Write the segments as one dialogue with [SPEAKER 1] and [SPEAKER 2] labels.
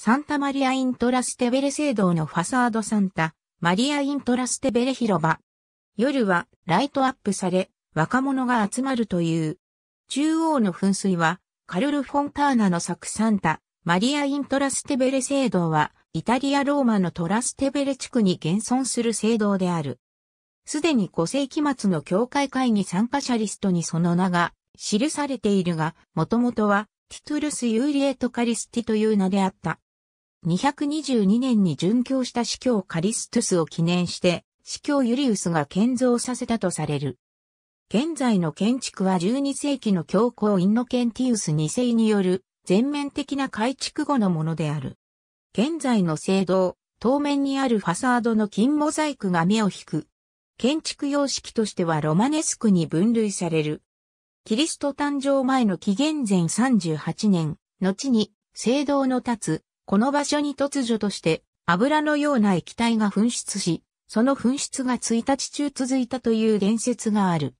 [SPEAKER 1] サンタマリア・イントラステベレ聖堂のファサードサンタ、マリア・イントラステベレ広場。夜はライトアップされ、若者が集まるという。中央の噴水は、カルル・フォンターナの作サンタ、マリア・イントラステベレ聖堂は、イタリア・ローマのトラステベレ地区に現存する聖堂である。すでに5世紀末の教会会議参加者リストにその名が記されているが、もともとはティトゥルス・ユーリエト・カリスティという名であった。222年に殉教した司教カリストゥスを記念して、司教ユリウスが建造させたとされる。現在の建築は12世紀の教皇インノケンティウス2世による全面的な改築後のものである。現在の聖堂、当面にあるファサードの金モザイクが目を引く。建築様式としてはロマネスクに分類される。キリスト誕生前の紀元前38年、後に聖堂の立つこの場所に突如として油のような液体が噴出し、その噴出が1日中続いたという伝説がある。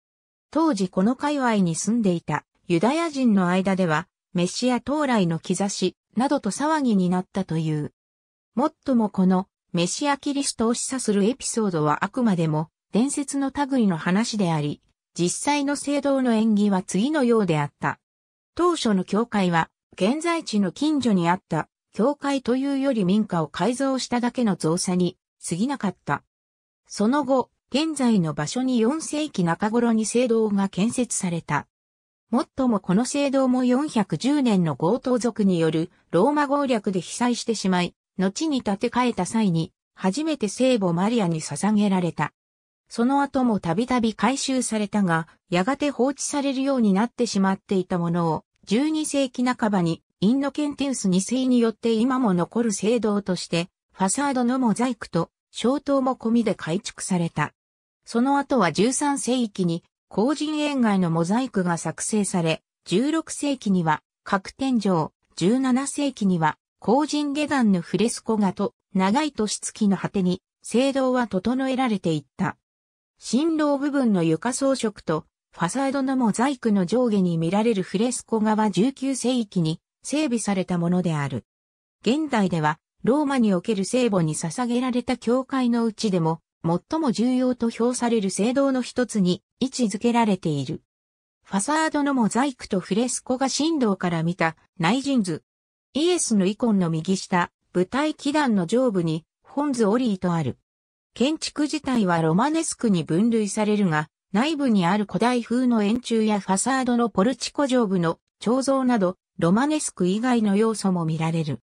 [SPEAKER 1] 当時この界隈に住んでいたユダヤ人の間では、メシア到来の兆し、などと騒ぎになったという。もっともこのメシアキリストを示唆するエピソードはあくまでも伝説の類の話であり、実際の聖堂の縁起は次のようであった。当初の教会は現在地の近所にあった教会というより民家を改造しただけの造作に過ぎなかった。その後、現在の場所に4世紀中頃に聖堂が建設された。もっともこの聖堂も410年の強盗族によるローマ攻略で被災してしまい、後に建て替えた際に、初めて聖母マリアに捧げられた。その後もたびたび改修されたが、やがて放置されるようになってしまっていたものを、12世紀半ばにインノケンテウス2世によって今も残る聖堂として、ファサードのモザイクと小塔も込みで改築された。その後は13世紀に、工人園外のモザイクが作成され、16世紀には、各天井、17世紀には、工人下段のフレスコ画と、長い年月の果てに、聖堂は整えられていった。新郎部分の床装飾と、ファサードのモザイクの上下に見られるフレスコ画は19世紀に整備されたものである。現代では、ローマにおける聖母に捧げられた教会のうちでも、最も重要と評される聖堂の一つに位置づけられている。ファサードのモザイクとフレスコが神道から見た内陣図。イエスのイコンの右下、舞台基壇の上部に本図オリーとある。建築自体はロマネスクに分類されるが、内部にある古代風の円柱やファサードのポルチコ上部の彫像など、ロマネスク以外の要素も見られる。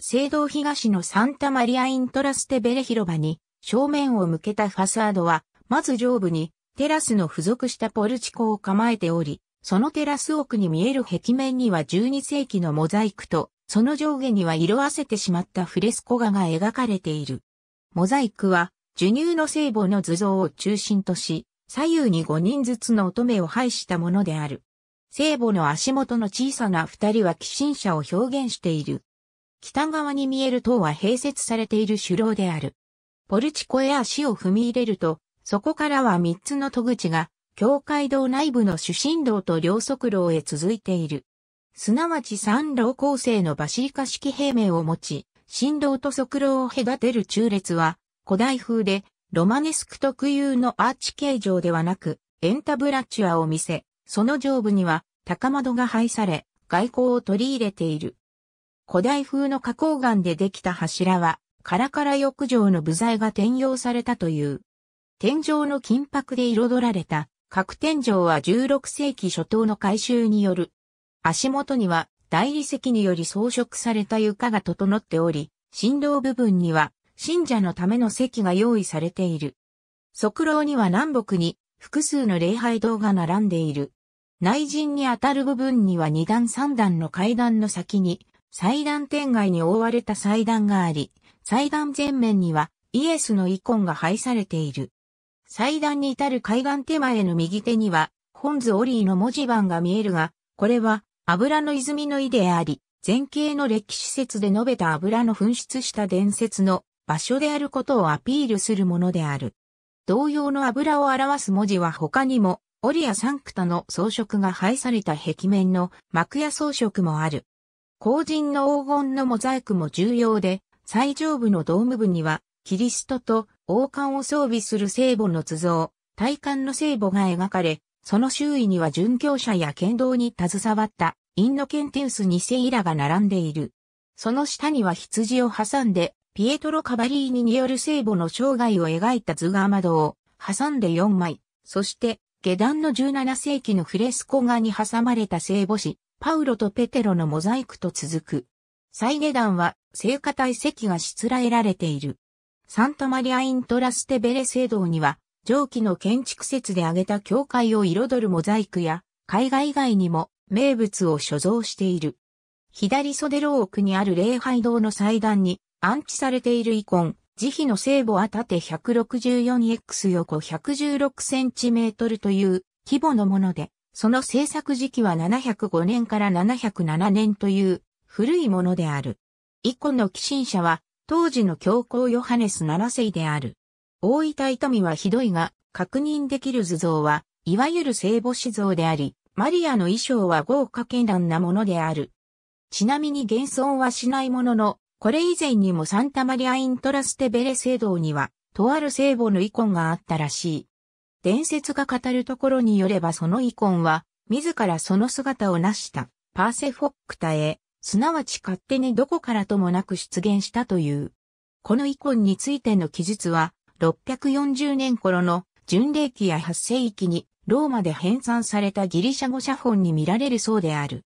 [SPEAKER 1] 聖堂東のサンタマリア・イントラステベレ広場に正面を向けたファサードは、まず上部にテラスの付属したポルチコを構えており、そのテラス奥に見える壁面には12世紀のモザイクと、その上下には色あせてしまったフレスコ画が描かれている。モザイクは、授乳の聖母の図像を中心とし、左右に5人ずつの乙女を配したものである。聖母の足元の小さな二人は寄進者を表現している。北側に見える塔は併設されている首楼である。ポルチコへ足を踏み入れると、そこからは三つの戸口が、教会堂内部の主神堂と両側楼へ続いている。すなわち三楼構成のバシリカ式平面を持ち、神堂と側楼を隔てる中列は、古代風で、ロマネスク特有のアーチ形状ではなく、エンタブラチュアを見せ、その上部には高窓が配され、外交を取り入れている。古代風の花崗岩でできた柱は、カラカラ浴場の部材が転用されたという。天井の金箔で彩られた、各天井は16世紀初頭の改修による。足元には大理石により装飾された床が整っており、振動部分には信者のための席が用意されている。側廊には南北に複数の礼拝堂が並んでいる。内陣にあたる部分には2段3段の階段の先に、祭壇天外に覆われた祭壇があり、祭壇前面にはイエスのイコンが配されている。祭壇に至る海岸手前の右手には、本図オリーの文字盤が見えるが、これは油の泉の井であり、前景の歴史説で述べた油の噴出した伝説の場所であることをアピールするものである。同様の油を表す文字は他にもオリア・サンクタの装飾が配された壁面の幕屋装飾もある。後人の黄金のモザイクも重要で、最上部のドーム部には、キリストと王冠を装備する聖母の図像、体幹の聖母が描かれ、その周囲には殉教者や剣道に携わったインノケンテウス2世イラが並んでいる。その下には羊を挟んで、ピエトロ・カバリーニによる聖母の生涯を描いた図画窓を挟んで4枚、そして下段の17世紀のフレスコ画に挟まれた聖母子、パウロとペテロのモザイクと続く。最下段は聖歌体石がしつらえられている。サントマリア・イントラステベレ聖堂には、上記の建築説で挙げた教会を彩るモザイクや、海外以外にも名物を所蔵している。左袖老奥にある礼拝堂の祭壇に安置されているイコン、慈悲の聖母は縦 164x 横 116cm という規模のもので、その制作時期は705年から707年という古いものである。以降の寄進者は当時の教皇ヨハネス7世である。大分痛みはひどいが確認できる図像は、いわゆる聖母子像であり、マリアの衣装は豪華絢爛なものである。ちなみに現存はしないものの、これ以前にもサンタマリア・イントラステベレ聖堂には、とある聖母の遺恨があったらしい。伝説が語るところによればその遺恨は、自らその姿を成したパーセフォックタへ、すなわち勝手にどこからともなく出現したという。この遺恨についての記述は、640年頃の巡礼記や8世紀にローマで編纂されたギリシャ語写本に見られるそうである。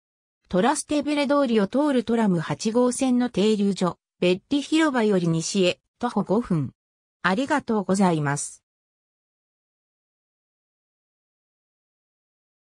[SPEAKER 1] トラステベレ通りを通るトラム8号線の停留所、ベッリ広場より西へ、徒歩5分。ありがとうございます。